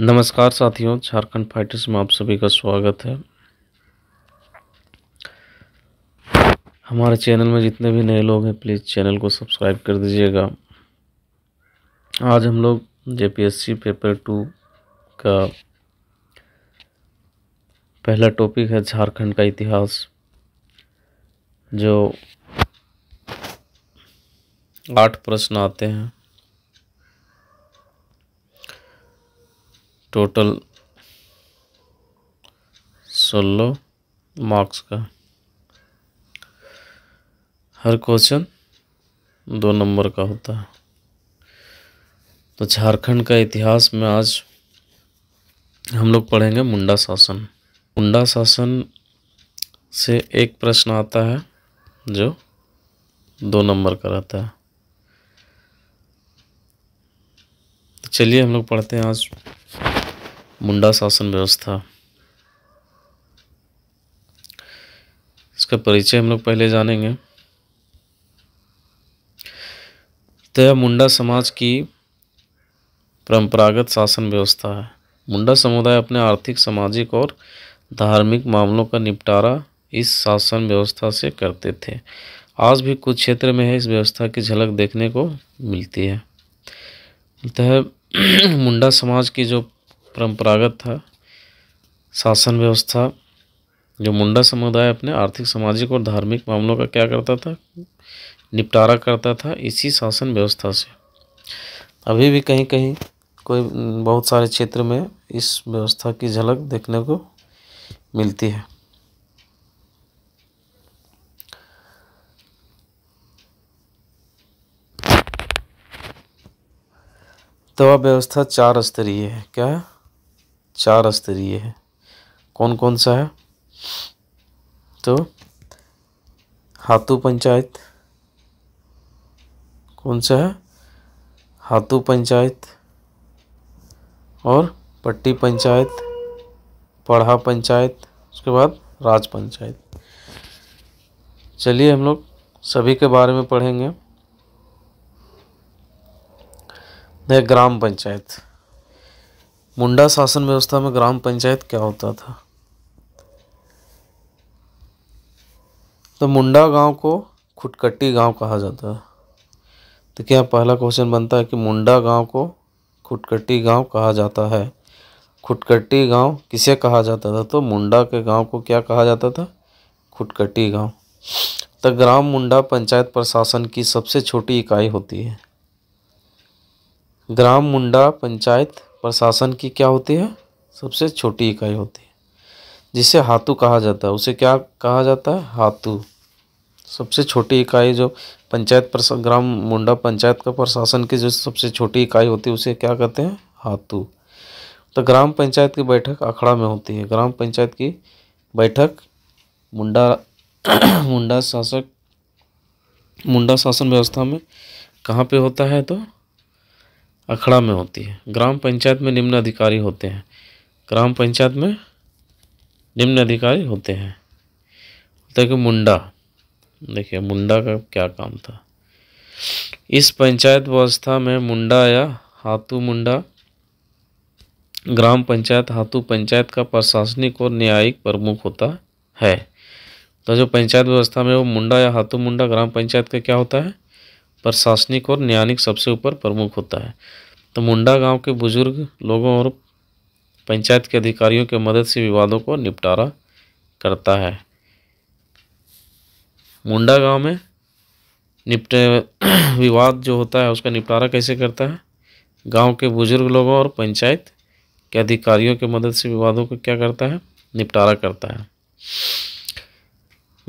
नमस्कार साथियों झारखंड फाइटर्स में आप सभी का स्वागत है हमारे चैनल में जितने भी नए लोग हैं प्लीज़ चैनल को सब्सक्राइब कर दीजिएगा आज हम लोग जेपीएससी पेपर टू का पहला टॉपिक है झारखंड का इतिहास जो आठ प्रश्न आते हैं टोटल सोलह मार्क्स का हर क्वेश्चन दो नंबर का होता है तो झारखंड का इतिहास में आज हम लोग पढ़ेंगे मुंडा शासन मुंडा शासन से एक प्रश्न आता है जो दो नंबर का रहता है तो चलिए हम लोग पढ़ते हैं आज मुंडा शासन व्यवस्था इसका परिचय हम लोग पहले जानेंगे तो यह मुंडा समाज की परंपरागत शासन व्यवस्था है मुंडा समुदाय अपने आर्थिक सामाजिक और धार्मिक मामलों का निपटारा इस शासन व्यवस्था से करते थे आज भी कुछ क्षेत्र में है इस व्यवस्था की झलक देखने को मिलती है तो मुंडा समाज की जो परंपरागत था शासन व्यवस्था जो मुंडा समुदाय अपने आर्थिक सामाजिक और धार्मिक मामलों का क्या करता था निपटारा करता था इसी शासन व्यवस्था से अभी भी कहीं कहीं कोई बहुत सारे क्षेत्र में इस व्यवस्था की झलक देखने को मिलती है तो व्यवस्था चार स्तरीय है क्या है चार स्तरीय है कौन कौन सा है तो हाथू पंचायत कौन सा है हाथू पंचायत और पट्टी पंचायत पढ़ा पंचायत उसके बाद राज पंचायत चलिए हम लोग सभी के बारे में पढ़ेंगे ग्राम पंचायत मुंडा शासन व्यवस्था में ग्राम पंचायत क्या होता था तो मुंडा गांव को खुटकट्टी गांव कहा जाता है तो क्या पहला क्वेश्चन बनता है कि मुंडा गांव को खुटकट्टी गांव कहा जाता है खुटकट्टी गांव किसे कहा जाता था तो मुंडा के गांव को क्या कहा जाता था खुटकट्टी गांव तो ग्राम मुंडा पंचायत प्रशासन की सबसे छोटी इकाई होती है ग्राम मुंडा पंचायत प्रशासन की क्या होती है सबसे छोटी इकाई होती है जिसे हाथू कहा जाता है उसे क्या कहा जाता है हाथू सबसे छोटी इकाई जो पंचायत ग्राम मुंडा पंचायत का प्रशासन की जो सबसे छोटी इकाई होती है उसे क्या कहते हैं हाथू तो ग्राम पंचायत की बैठक अखड़ा में होती है ग्राम पंचायत की बैठक मुंडा मुंडा शासक मुंडा शासन व्यवस्था में कहाँ पे होता है तो अखड़ा में होती है ग्राम पंचायत में निम्न अधिकारी होते हैं ग्राम पंचायत में निम्न अधिकारी होते हैं देखिए मुंडा देखिए मुंडा का क्या काम था इस पंचायत व्यवस्था में मुंडा या हाथू मुंडा ग्राम पंचायत हाथू पंचायत का प्रशासनिक और न्यायिक प्रमुख होता है तो जो पंचायत व्यवस्था में वो मुंडा या हाथू मुंडा ग्राम पंचायत का क्या होता है प्रशासनिक और न्यायिक सबसे ऊपर प्रमुख होता है तो मुंडा गांव के बुजुर्ग लोगों और पंचायत के अधिकारियों के मदद से विवादों को निपटारा करता है मुंडा गांव में निपटे विवाद जो होता है उसका निपटारा कैसे करता है गांव के बुजुर्ग लोगों और पंचायत के अधिकारियों के मदद से विवादों को क्या करता है निपटारा करता है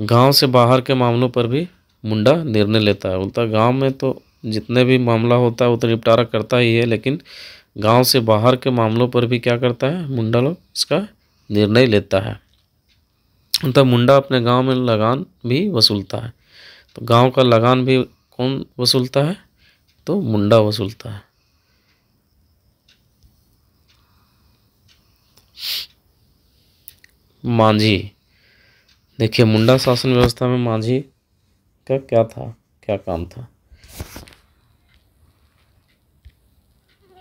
गांव से बाहर के मामलों पर भी मुंडा निर्णय लेता है है गांव में तो जितने भी मामला होता है वो तो निपटारा करता ही है लेकिन गांव से बाहर के मामलों पर भी क्या करता है मुंडा लोग इसका निर्णय लेता है तो मुंडा अपने गांव में लगान भी वसूलता है तो गांव का लगान भी कौन वसूलता है तो मुंडा वसूलता है मांझी देखिए मुंडा शासन व्यवस्था में मांझी का क्या था क्या काम था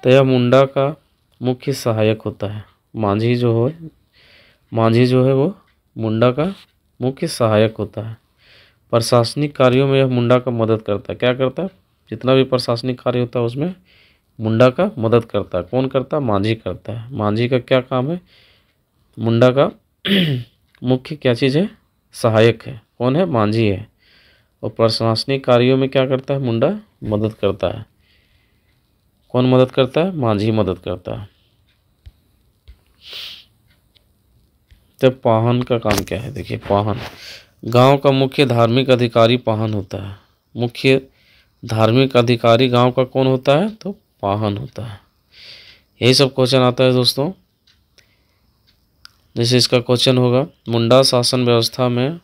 तो यह मुंडा का मुख्य सहायक होता है मांझी जो हो मांझी जो है वो मुंडा का मुख्य सहायक होता है प्रशासनिक कार्यों में यह मुंडा का मदद करता है क्या करता है जितना भी प्रशासनिक कार्य होता है उसमें मुंडा का मदद करता है कौन करता है मांझी करता है मांझी का क्या काम है मुंडा का मुख्य क्या चीज़ है सहायक है कौन है मांझी है और प्रशासनिक कार्यों में क्या करता है मुंडा मदद करता है कौन मदद करता है मांझी मदद करता है तो पाहन का काम क्या है देखिए पाहन गांव का मुख्य धार्मिक अधिकारी पाहन होता है मुख्य धार्मिक अधिकारी गांव का कौन होता है तो पाहन होता है यही सब क्वेश्चन आता है दोस्तों जैसे इसका क्वेश्चन होगा मुंडा शासन व्यवस्था में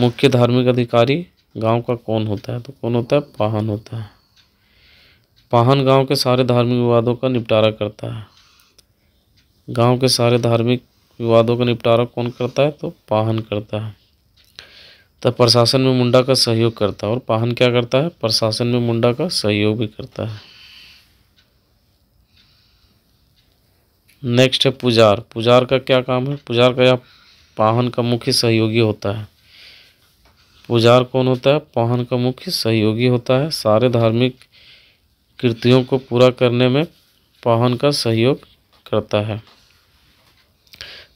मुख्य धार्मिक अधिकारी गांव का कौन होता है तो कौन होता है पाहन होता है पाहन गांव के सारे धार्मिक विवादों का निपटारा करता है गांव के सारे धार्मिक विवादों का निपटारा कौन करता है तो पाहन करता है तब प्रशासन में मुंडा का सहयोग करता है और पाहन क्या करता है प्रशासन में मुंडा का सहयोग भी करता है नेक्स्ट है पुजार पुजार का क्या काम है पुजार का या पाहन का मुख्य सहयोगी होता है पुजार कौन होता है पाहन का मुख्य सहयोगी होता है सारे धार्मिक कृतियों को पूरा करने में पाहन का सहयोग करता है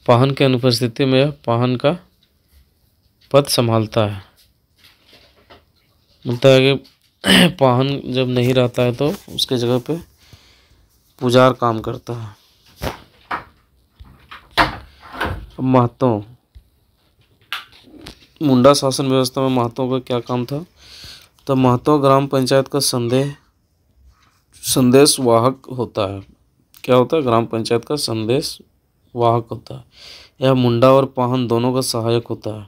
पाहन की अनुपस्थिति में यह पाहन का पद संभालता है बोलता है कि पाहन जब नहीं रहता है तो उसके जगह पे पुजार काम करता है महत्व मुंडा शासन व्यवस्था में महात्मा का क्या काम था तो महत्व ग्राम पंचायत का संदेह संदेश वाहक होता है क्या होता है ग्राम पंचायत का संदेश वाहक होता है यह मुंडा और पाहन दोनों का सहायक होता है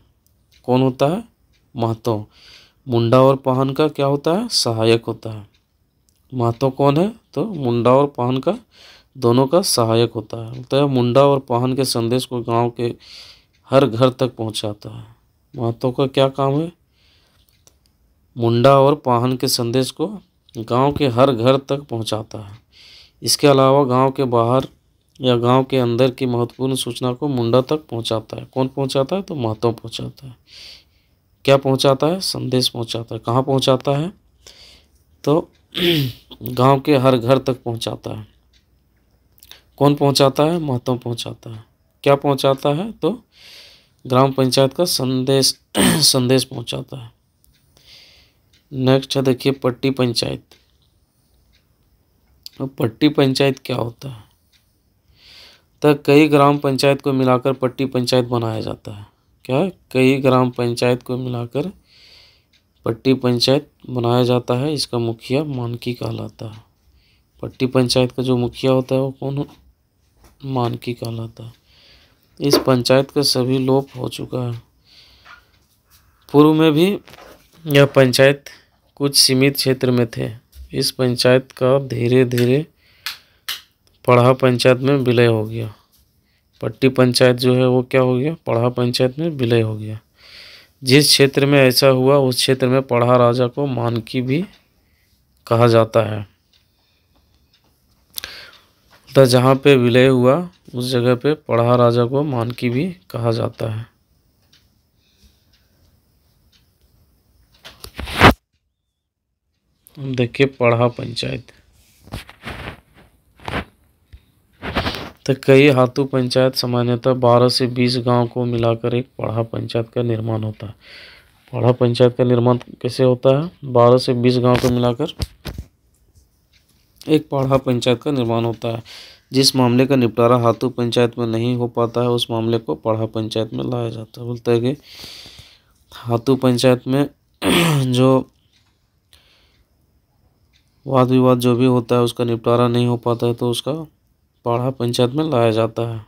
कौन होता है महतो मुंडा और पाहन का क्या होता है सहायक होता है महतो कौन है तो मुंडा और पाहन का दोनों का सहायक होता है तो मुंडा और पाहन के संदेश को गांव के हर घर तक पहुंचाता है महतो का क्या काम है मुंडा और पाहन के संदेश को गांव के हर घर तक पहुंचाता है इसके अलावा गांव के बाहर या गांव के अंदर की महत्वपूर्ण सूचना को मुंडा तक पहुंचाता है कौन पहुंचाता है तो महतो पहुंचाता है क्या पहुंचाता है संदेश पहुंचाता है कहाँ पहुंचाता है तो गांव के हर घर तक पहुंचाता है कौन पहुंचाता है महत्व पहुंचाता है क्या पहुंचाता है तो ग्राम पंचायत का संदेश संदेश पहुंचाता है नेक्स्ट है देखिए पट्टी पंचायत अब तो पट्टी पंचायत क्या होता है तो कई ग्राम पंचायत को मिलाकर पट्टी पंचायत बनाया जाता है क्या कई ग्राम पंचायत को मिलाकर पट्टी पंचायत बनाया जाता है इसका मुखिया मानकी कहलाता है पट्टी पंचायत का जो मुखिया होता है वो कौन मानकी कहलाता है इस पंचायत का सभी लोप हो चुका है पूर्व में भी यह पंचायत कुछ सीमित क्षेत्र में थे इस पंचायत का धीरे धीरे पढ़ा पंचायत में विलय हो गया पट्टी पंचायत जो है वो क्या हो गया पढ़ा पंचायत में विलय हो गया जिस क्षेत्र में ऐसा हुआ उस क्षेत्र में पढ़ा राजा को मानकी भी कहा जाता है तो जहाँ पे विलय हुआ उस जगह पे पढ़ा राजा को मानकी भी कहा जाता है देखिए पढ़ा पंचायत तो कई हाथू पंचायत सामान्यतः बारह से बीस गांव को मिलाकर एक पढ़ा पंचायत का निर्माण होता है पढ़ा पंचायत का निर्माण कैसे होता है बारह से बीस गांव को मिलाकर एक पाढ़ा पंचायत का निर्माण होता है जिस मामले का निपटारा हाथू पंचायत में नहीं हो पाता है उस मामले को पाढ़ा पंचायत में लाया जाता है बोलता है कि हाथू पंचायत में जो वाद विवाद जो भी होता है उसका निपटारा नहीं हो पाता है तो उसका पाढ़ा पंचायत में लाया जाता है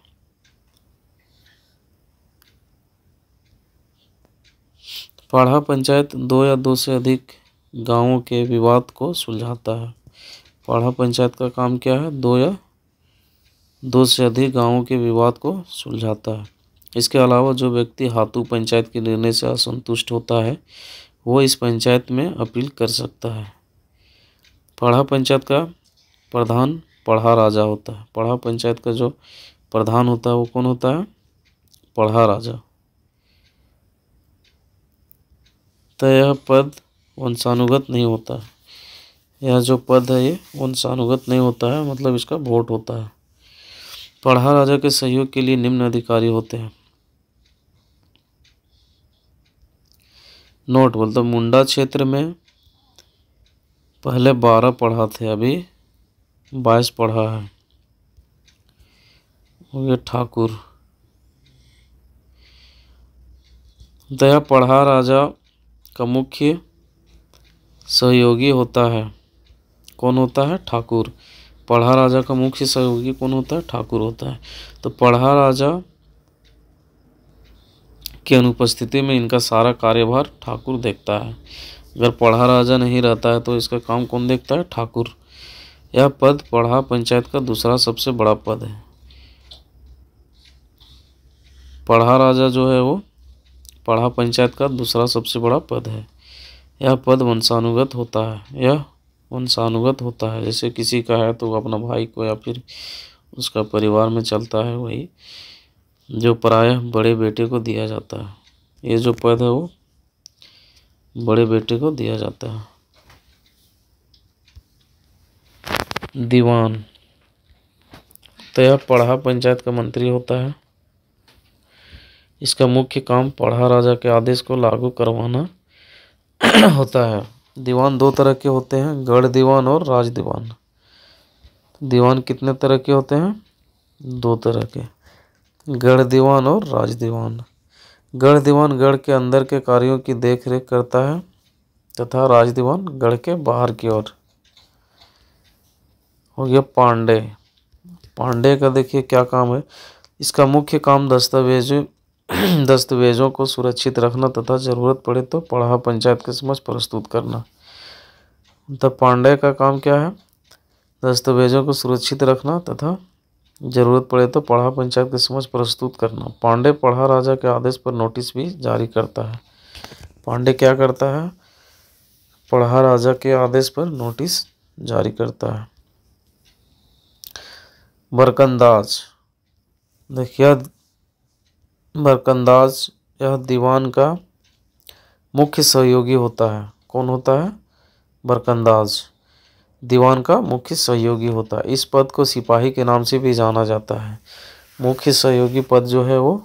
पाढ़ा पंचायत दो या दो से अधिक गांवों के विवाद को सुलझाता है पाढ़ा पंचायत का काम क्या है दो या दो से अधिक गांवों के विवाद को सुलझाता है इसके अलावा जो व्यक्ति हाथू पंचायत के निर्णय से असंतुष्ट होता है वो इस पंचायत में अपील कर सकता है पढ़ा पंचायत का प्रधान पढ़ा राजा होता है पढ़ा पंचायत का जो प्रधान होता है वो कौन होता है पढ़ा राजा तो यह पद वंशानुगत नहीं होता है यह जो पद है ये वंशानुगत नहीं होता है मतलब इसका वोट होता है पढ़ा राजा के सहयोग के लिए निम्न अधिकारी होते हैं नोट बोलते मतलब मुंडा क्षेत्र में पहले बारह पढ़ा थे अभी बाईस पढ़ा है ये ठाकुर दया पढ़ा राजा का मुख्य सहयोगी होता है कौन होता है ठाकुर पढ़ा राजा का मुख्य सहयोगी कौन होता है ठाकुर होता है तो पढ़ा राजा की अनुपस्थिति में इनका सारा कार्यभार ठाकुर देखता है अगर पढ़ा राजा नहीं रहता है तो इसका काम कौन देखता है ठाकुर यह पद पढ़ा पंचायत का दूसरा सबसे बड़ा पद है पढ़ा राजा जो है वो पढ़ा पंचायत का दूसरा सबसे बड़ा पद है यह पद वंशानुगत होता है यह वंशानुगत होता है जैसे किसी का है तो वो अपना भाई को या फिर उसका परिवार में चलता है वही जो प्रायः बड़े बेटे को दिया जाता है ये जो पद है वो बड़े बेटे को दिया जाता है दीवान तो यह पढ़ा पंचायत का मंत्री होता है इसका मुख्य काम पढ़ा राजा के आदेश को लागू करवाना होता है दीवान दो तरह के होते हैं गढ़ दीवान और राज दीवान दीवान कितने तरह के होते हैं दो तरह के गढ़ दीवान और राज दीवान गढ़ दीवान गढ़ के अंदर के कार्यों की देखरेख करता है तथा राज दीवान गढ़ के बाहर की ओर हो गया पांडे पांडे का देखिए क्या काम है इसका मुख्य काम दस्तावेज दस्तावेज़ों को सुरक्षित रखना तथा ज़रूरत पड़े तो पढ़ा पंचायत के समक्ष प्रस्तुत करना तब पांडे का काम क्या है दस्तावेज़ों को सुरक्षित रखना तथा ज़रूरत पड़े तो पढ़ा पंचायत के समक्ष प्रस्तुत करना पांडे पढ़ा राजा के आदेश पर नोटिस भी जारी करता है पांडे क्या करता है पढ़ा राजा के आदेश पर नोटिस जारी करता है बरकंदाज देखिए बरकंदाज यह दीवान का मुख्य सहयोगी होता है कौन होता है बरकंदाज दीवान का मुख्य सहयोगी होता है इस पद को सिपाही के नाम से भी जाना जाता है मुख्य सहयोगी पद जो है वो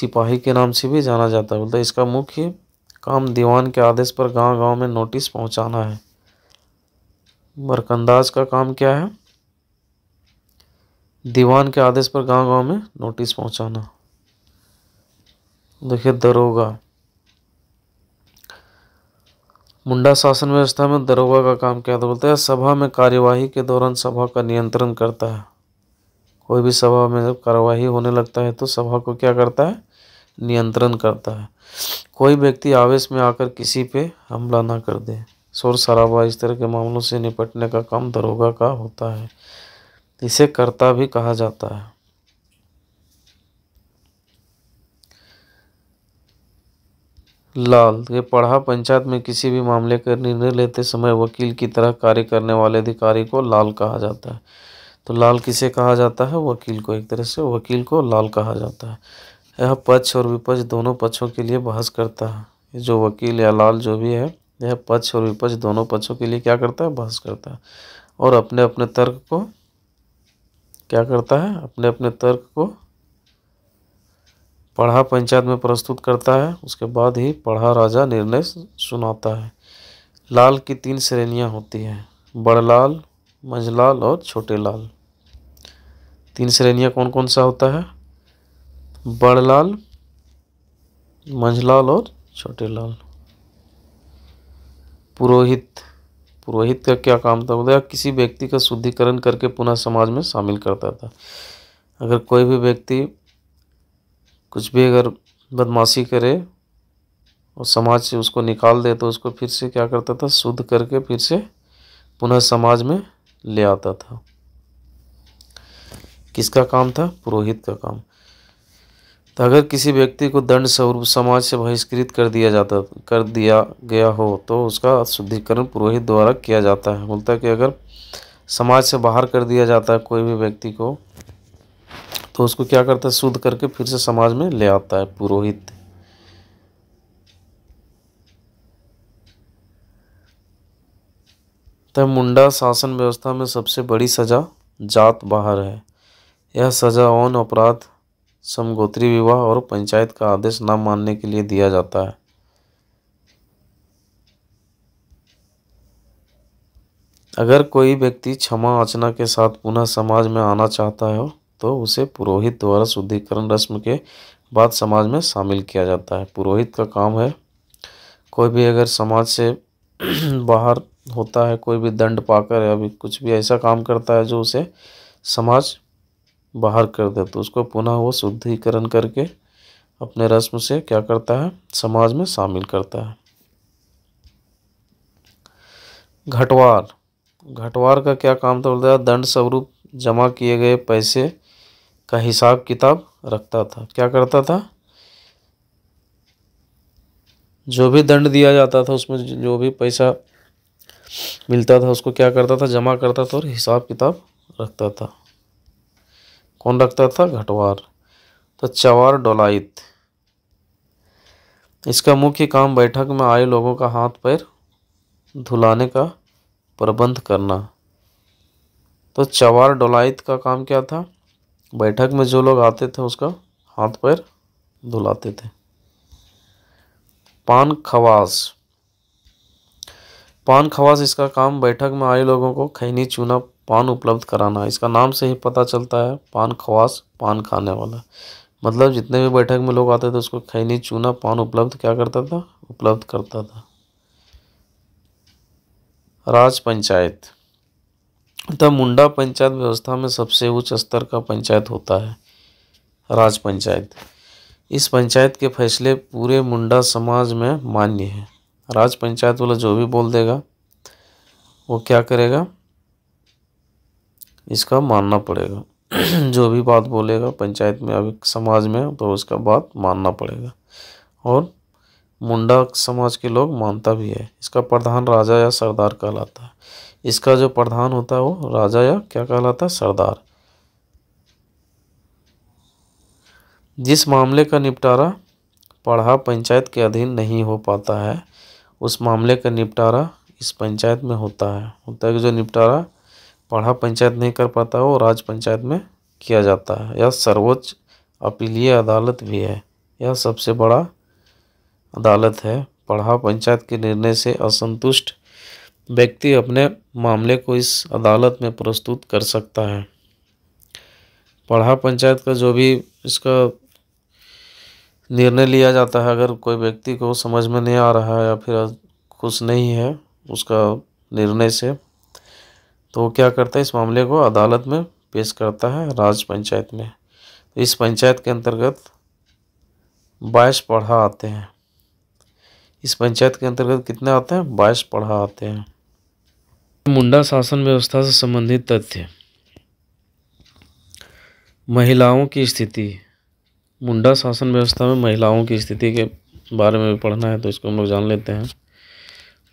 सिपाही के नाम से भी जाना जाता है बोलता है इसका मुख्य काम दीवान के आदेश पर गांव गांव में नोटिस पहुंचाना है बरकंदाज का काम क्या है दीवान के आदेश पर गांव गांव में नोटिस पहुंचाना देखिए दरोगा मुंडा शासन व्यवस्था में दरोगा का काम क्या था बोलते हैं सभा में कार्यवाही के दौरान सभा का नियंत्रण करता है कोई भी सभा में जब कार्यवाही होने लगता है तो सभा को क्या करता है नियंत्रण करता है कोई व्यक्ति आवेश में आकर किसी पे हमला ना कर दे शोर शराबा इस तरह के मामलों से निपटने का काम दरोगा का होता है इसे कर्ता भी कहा जाता है लाल ये पढ़ा पंचायत में किसी भी मामले का निर्णय लेते समय वकील की तरह कार्य करने वाले अधिकारी को लाल कहा जाता है तो लाल किसे कहा जाता है वकील को एक तरह से वकील को लाल कहा जाता है यह पक्ष और विपक्ष दोनों पक्षों के लिए बहस करता है जो वकील या लाल जो भी है यह पक्ष और विपक्ष दोनों पक्षों के लिए क्या करता है बहस करता है और अपने अपने तर्क को क्या करता है अपने अपने तर्क को पढ़ा पंचायत में प्रस्तुत करता है उसके बाद ही पढ़ा राजा निर्णय सुनाता है लाल की तीन श्रेणियाँ होती हैं बड़लाल मंझलाल और छोटे लाल तीन श्रेणियाँ कौन कौन सा होता है बड़लाल मंझलाल और छोटे लाल पुरोहित पुरोहित का क्या काम था बोला किसी व्यक्ति का शुद्धिकरण करके पुनः समाज में शामिल करता था अगर कोई भी व्यक्ति कुछ भी अगर बदमाशी करे और समाज से उसको निकाल दे तो उसको फिर से क्या करता था शुद्ध करके फिर से पुनः समाज में ले आता था किसका काम था पुरोहित का काम तो अगर किसी व्यक्ति को दंड स्वरूप समाज से बहिष्कृत कर दिया जाता कर दिया गया हो तो उसका शुद्धिकरण पुरोहित द्वारा किया जाता है बोलता है कि अगर समाज से बाहर कर दिया जाता है कोई भी व्यक्ति को तो उसको क्या करता है शुद्ध करके फिर से समाज में ले आता है पुरोहित तब मुंडा शासन व्यवस्था में सबसे बड़ी सजा जात बाहर है यह सजा ओन अपराध समगोत्री विवाह और पंचायत का आदेश न मानने के लिए दिया जाता है अगर कोई व्यक्ति क्षमा आचना के साथ पुनः समाज में आना चाहता है तो उसे पुरोहित द्वारा शुद्धिकरण रस्म के बाद समाज में शामिल किया जाता है पुरोहित का काम है कोई भी अगर समाज से बाहर होता है कोई भी दंड पाकर या भी कुछ भी ऐसा काम करता है जो उसे समाज बाहर कर दे तो उसको पुनः वो शुद्धिकरण करके अपने रस्म से क्या करता है समाज में शामिल करता है घटवार घटवार का क्या काम था बोलता है दंड स्वरूप जमा किए गए पैसे का हिसाब किताब रखता था क्या करता था जो भी दंड दिया जाता था उसमें जो भी पैसा मिलता था उसको क्या करता था जमा करता था और हिसाब किताब रखता था कौन रखता था घटवार तो चवार डोलाइत इसका मुख्य काम बैठक में आए लोगों का हाथ पैर धुलाने का प्रबंध करना तो चवार डोलाइत का काम क्या था बैठक में जो लोग आते थे उसका हाथ पैर धुलाते थे पान खवास पान खवास इसका काम बैठक में आए लोगों को खैनी चूना पान उपलब्ध कराना इसका नाम से ही पता चलता है पान खवास पान खाने वाला मतलब जितने भी बैठक में लोग आते थे उसको खैनी चूना पान उपलब्ध क्या करता था उपलब्ध करता था राज पंचायत तो मुंडा पंचायत व्यवस्था में सबसे उच्च स्तर का पंचायत होता है राज पंचायत इस पंचायत के फैसले पूरे मुंडा समाज में मान्य है राज पंचायत वाला जो भी बोल देगा वो क्या करेगा इसका मानना पड़ेगा जो भी बात बोलेगा पंचायत में अभी समाज में तो उसका बात मानना पड़ेगा और मुंडा समाज के लोग मानता भी है इसका प्रधान राजा या सरदार कहलाता है इसका जो प्रधान होता है वो राजा या क्या कहलाता है सरदार जिस मामले का निपटारा पढ़ा पंचायत के अधीन नहीं हो पाता है उस मामले का निपटारा इस पंचायत में होता है होता है कि जो निपटारा पढ़ा पंचायत नहीं कर पाता वो राज पंचायत में किया जाता है यह सर्वोच्च अपीलीय अदालत भी है यह सबसे बड़ा अदालत है पढ़ा पंचायत के निर्णय से असंतुष्ट व्यक्ति अपने मामले को इस अदालत में प्रस्तुत कर सकता है पढ़ा पंचायत का जो भी इसका निर्णय लिया जाता है अगर कोई व्यक्ति को समझ में नहीं आ रहा है या फिर खुश नहीं है उसका निर्णय से तो वो क्या करता है इस मामले को अदालत में पेश करता है राज पंचायत में इस पंचायत के अंतर्गत बाईस पढ़ा आते हैं इस पंचायत के अंतर्गत कितने आते हैं बाईस पढ़ा आते हैं मुंडा शासन व्यवस्था से संबंधित तथ्य महिलाओं की स्थिति मुंडा शासन व्यवस्था में महिलाओं की स्थिति के बारे में भी पढ़ना है तो इसको हम लोग जान लेते हैं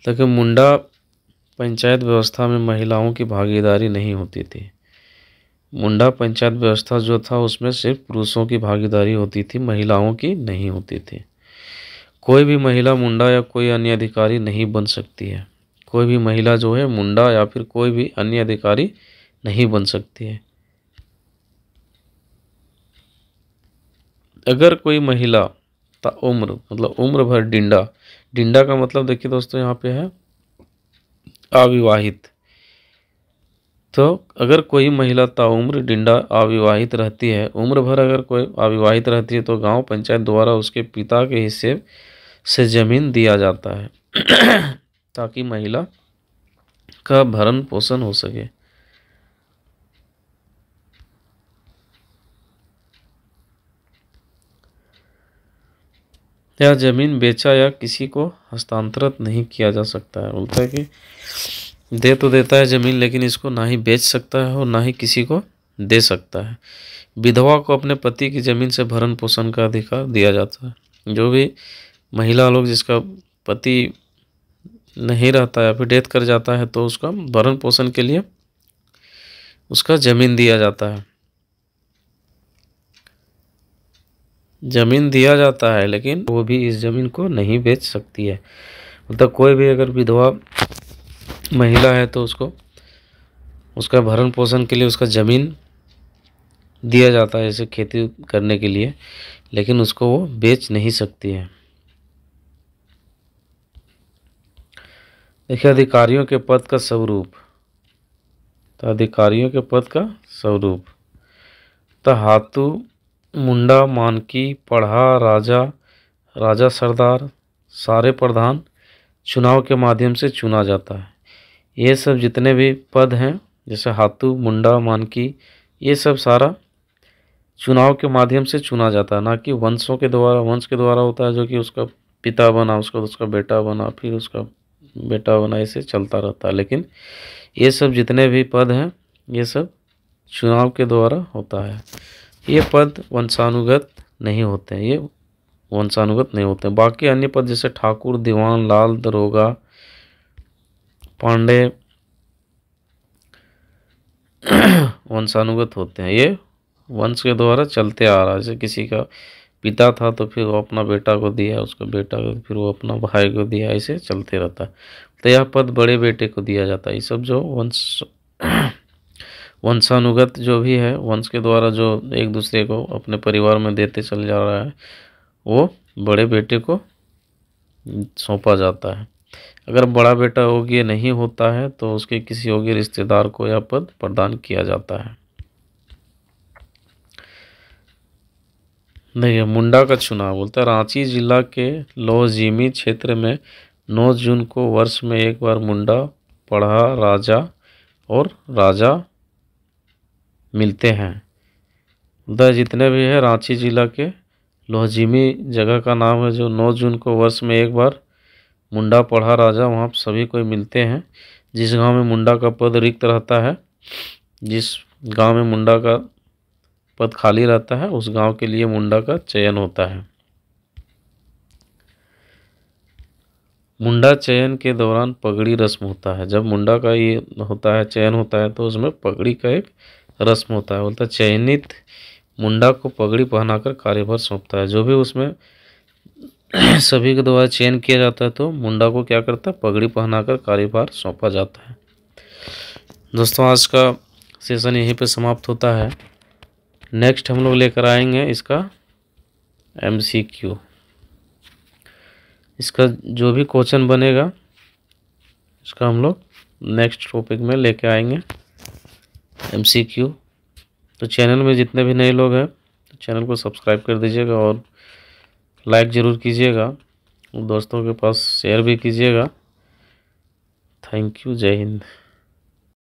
ताकि मुंडा पंचायत व्यवस्था में महिलाओं की भागीदारी नहीं होती थी मुंडा पंचायत व्यवस्था जो था उसमें सिर्फ पुरुषों की भागीदारी होती थी महिलाओं की नहीं होती थी कोई भी महिला मुंडा या कोई अन्य अधिकारी नहीं बन सकती है कोई भी महिला जो है मुंडा या फिर कोई भी अन्य अधिकारी नहीं बन सकती है अगर कोई महिला ता उम्र मतलब उम्र भर डिंडा डिंडा का मतलब देखिए दोस्तों यहाँ पे है अविवाहित तो अगर कोई महिला ताउम्र डिंडा अविवाहित रहती है उम्र भर अगर कोई अविवाहित रहती है तो गांव पंचायत द्वारा उसके पिता के हिस्से से ज़मीन दिया जाता है ताकि महिला का भरण पोषण हो सके यह जमीन बेचा या किसी को हस्तांतरित नहीं किया जा सकता है बोलता है कि दे तो देता है जमीन लेकिन इसको ना ही बेच सकता है और ना ही किसी को दे सकता है विधवा को अपने पति की जमीन से भरण पोषण का अधिकार दिया जाता है जो भी महिला लोग जिसका पति नहीं रहता या फिर डेथ कर जाता है तो उसका भरण पोषण के लिए उसका ज़मीन दिया जाता है ज़मीन दिया जाता है लेकिन वो भी इस ज़मीन को नहीं बेच सकती है मतलब कोई भी अगर विधवा महिला है तो उसको उसका भरण पोषण के लिए उसका ज़मीन दिया जाता है जैसे खेती करने के लिए लेकिन उसको वो बेच नहीं सकती है देखिए अधिकारियों के पद का स्वरूप तो अधिकारियों के पद का स्वरूप तो हाथु मुंडा मानकी पढ़ा राजा राजा सरदार सारे प्रधान चुनाव के माध्यम से चुना जाता है ये सब जितने भी पद हैं जैसे हाथू मुंडा मानकी ये सब सारा चुनाव के माध्यम से चुना जाता है ना कि वंशों के द्वारा वंश के द्वारा होता है जो कि उसका पिता बना उसका उसका बेटा बना फिर उसका बेटा होना इसे चलता रहता है लेकिन ये सब जितने भी पद हैं ये सब चुनाव के द्वारा होता है ये पद वंशानुगत नहीं होते हैं ये वंशानुगत नहीं होते हैं बाकी अन्य पद जैसे ठाकुर दीवान लाल दरोगा पांडे वंशानुगत होते हैं ये वंश के द्वारा चलते आ रहा है जैसे किसी का पिता था तो फिर वो अपना बेटा को दिया उसका बेटा को फिर वो अपना भाई को दिया ऐसे चलते रहता है तो यह पद बड़े बेटे को दिया जाता है ये सब जो वंश वंशानुगत जो भी है वंश के द्वारा जो एक दूसरे को अपने परिवार में देते चले जा रहा है वो बड़े बेटे को सौंपा जाता है अगर बड़ा बेटा योग्य नहीं होता है तो उसके किसी योग्य रिश्तेदार को यह पद प्रदान किया जाता है नहीं मुंडा का चुनाव बोलता है रांची जिला के लोहजीमी क्षेत्र में नौ जून को वर्ष में एक बार मुंडा पढ़ा राजा और राजा मिलते हैं उधर जितने भी हैं रांची जिला के लोहजीमी जगह का नाम है जो 9 जून को वर्ष में एक बार मुंडा पढ़ा राजा वहाँ सभी कोई मिलते हैं जिस गांव में मुंडा का पद रिक्त रहता है जिस गांव में मुंडा का पद खाली रहता है उस गांव के लिए मुंडा का चयन होता है मुंडा चयन के दौरान पगड़ी रस्म होता है जब मुंडा का ये होता है चयन होता है तो उसमें पगड़ी का एक रस्म होता है बोलता है चयनित मुंडा को पगड़ी पहनाकर कार्यभार सौंपता है जो भी उसमें सभी के द्वारा चयन किया जाता है तो मुंडा को क्या करता है पगड़ी पहनाकर कार्यभार सौंपा जाता है दोस्तों आज का सेशन यहीं पे समाप्त होता है नेक्स्ट हम लोग लेकर आएंगे इसका क्यू इसका जो भी क्वेश्चन बनेगा इसका हम लोग नेक्स्ट टॉपिक में लेके आएंगे क्यू तो चैनल में जितने भी नए लोग हैं तो चैनल को सब्सक्राइब कर दीजिएगा और लाइक ज़रूर कीजिएगा दोस्तों के पास शेयर भी कीजिएगा थैंक यू जय हिंद